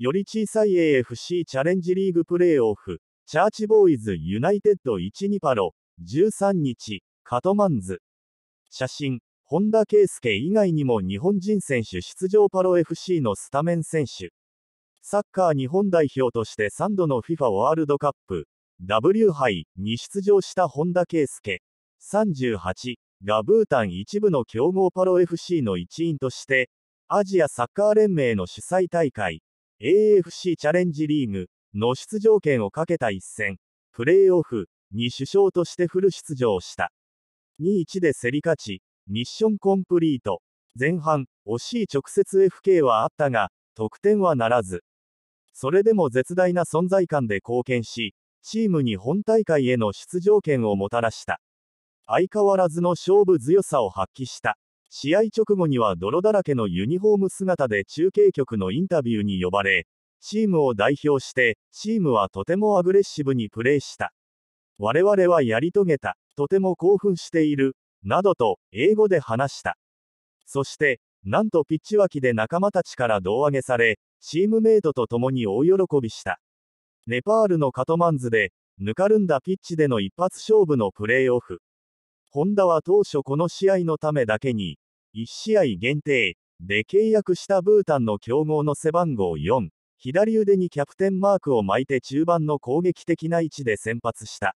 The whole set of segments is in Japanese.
より小さい AFC チャレンジリーグプレーオフ、チャーチボーイズユナイテッド1 2パロ、13日、カトマンズ。写真、本田圭佑以外にも日本人選手出場パロ FC のスタメン選手。サッカー日本代表として3度の FIFA ワールドカップ、W 杯に出場した本田圭佑、38がブータン一部の強豪パロ FC の一員として、アジアサッカー連盟の主催大会、AFC チャレンジリーグの出場権をかけた一戦、プレーオフに首相としてフル出場した。2-1で競り勝ち、ミッションコンプリート。前半、惜しい直接 FK はあったが、得点はならず。それでも絶大な存在感で貢献し、チームに本大会への出場権をもたらした。相変わらずの勝負強さを発揮した。試合直後には泥だらけのユニフォーム姿で中継局のインタビューに呼ばれ、チームを代表して、チームはとてもアグレッシブにプレーした。我々はやり遂げた。とても興奮している。などと、英語で話した。そして、なんとピッチ脇で仲間たちから胴上げされ、チームメイトと共に大喜びした。ネパールのカトマンズで、ぬかるんだピッチでの一発勝負のプレーオフ。ホンダは当初この試合のためだけに、1試合限定で契約したブータンの強豪の背番号4、左腕にキャプテンマークを巻いて中盤の攻撃的な位置で先発した。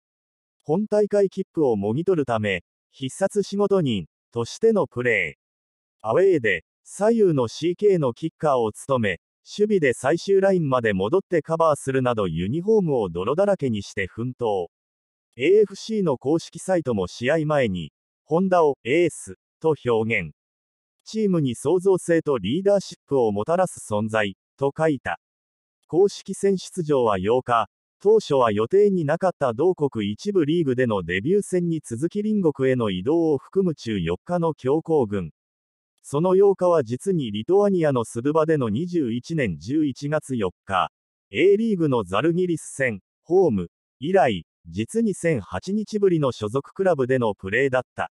本大会切符をもぎ取るため、必殺仕事人としてのプレー。アウェーで左右の CK のキッカーを務め、守備で最終ラインまで戻ってカバーするなどユニフォームを泥だらけにして奮闘。AFC の公式サイトも試合前に、ホンダをエースと表現。チームに創造性とリーダーシップをもたらす存在、と書いた。公式戦出場は8日、当初は予定になかった同国一部リーグでのデビュー戦に続き隣国への移動を含む中4日の強行軍。その8日は実にリトアニアのスルバでの21年11月4日、A リーグのザルギリス戦、ホーム、以来、実に1008日ぶりの所属クラブでのプレーだった。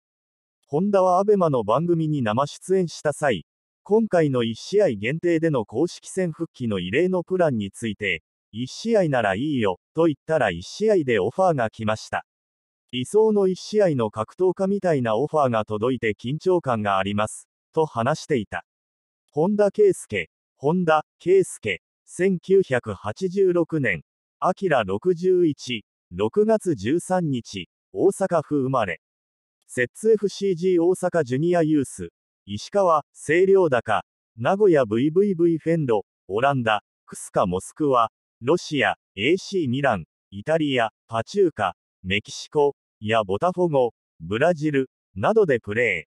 ホンダは ABEMA の番組に生出演した際、今回の1試合限定での公式戦復帰の異例のプランについて、1試合ならいいよ、と言ったら1試合でオファーが来ました。理想の1試合の格闘家みたいなオファーが届いて緊張感があります、と話していた。本田圭佑、本田圭佑、1986年、アキラ61、6月13日、大阪府生まれ。摂津 FCG 大阪ジュニアユース、石川、清涼高、名古屋 VVV フェンロ、オランダ、クスカモスクワ、ロシア、AC ミラン、イタリア、パチューカ、メキシコ、やボタフォゴ、ブラジル、などでプレ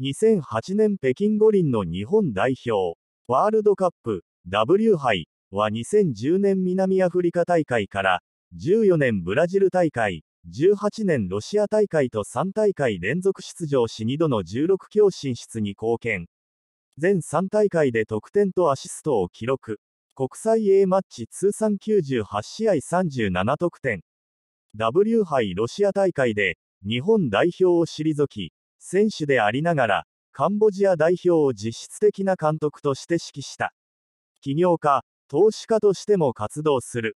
ー。2008年北京五輪の日本代表、ワールドカップ、W 杯は2010年南アフリカ大会から、14年ブラジル大会、18年ロシア大会と3大会連続出場し2度の16強進出に貢献。全3大会で得点とアシストを記録。国際 A マッチ通算98試合37得点。W 杯ロシア大会で日本代表を退き、選手でありながら、カンボジア代表を実質的な監督として指揮した。起業家、投資家としても活動する。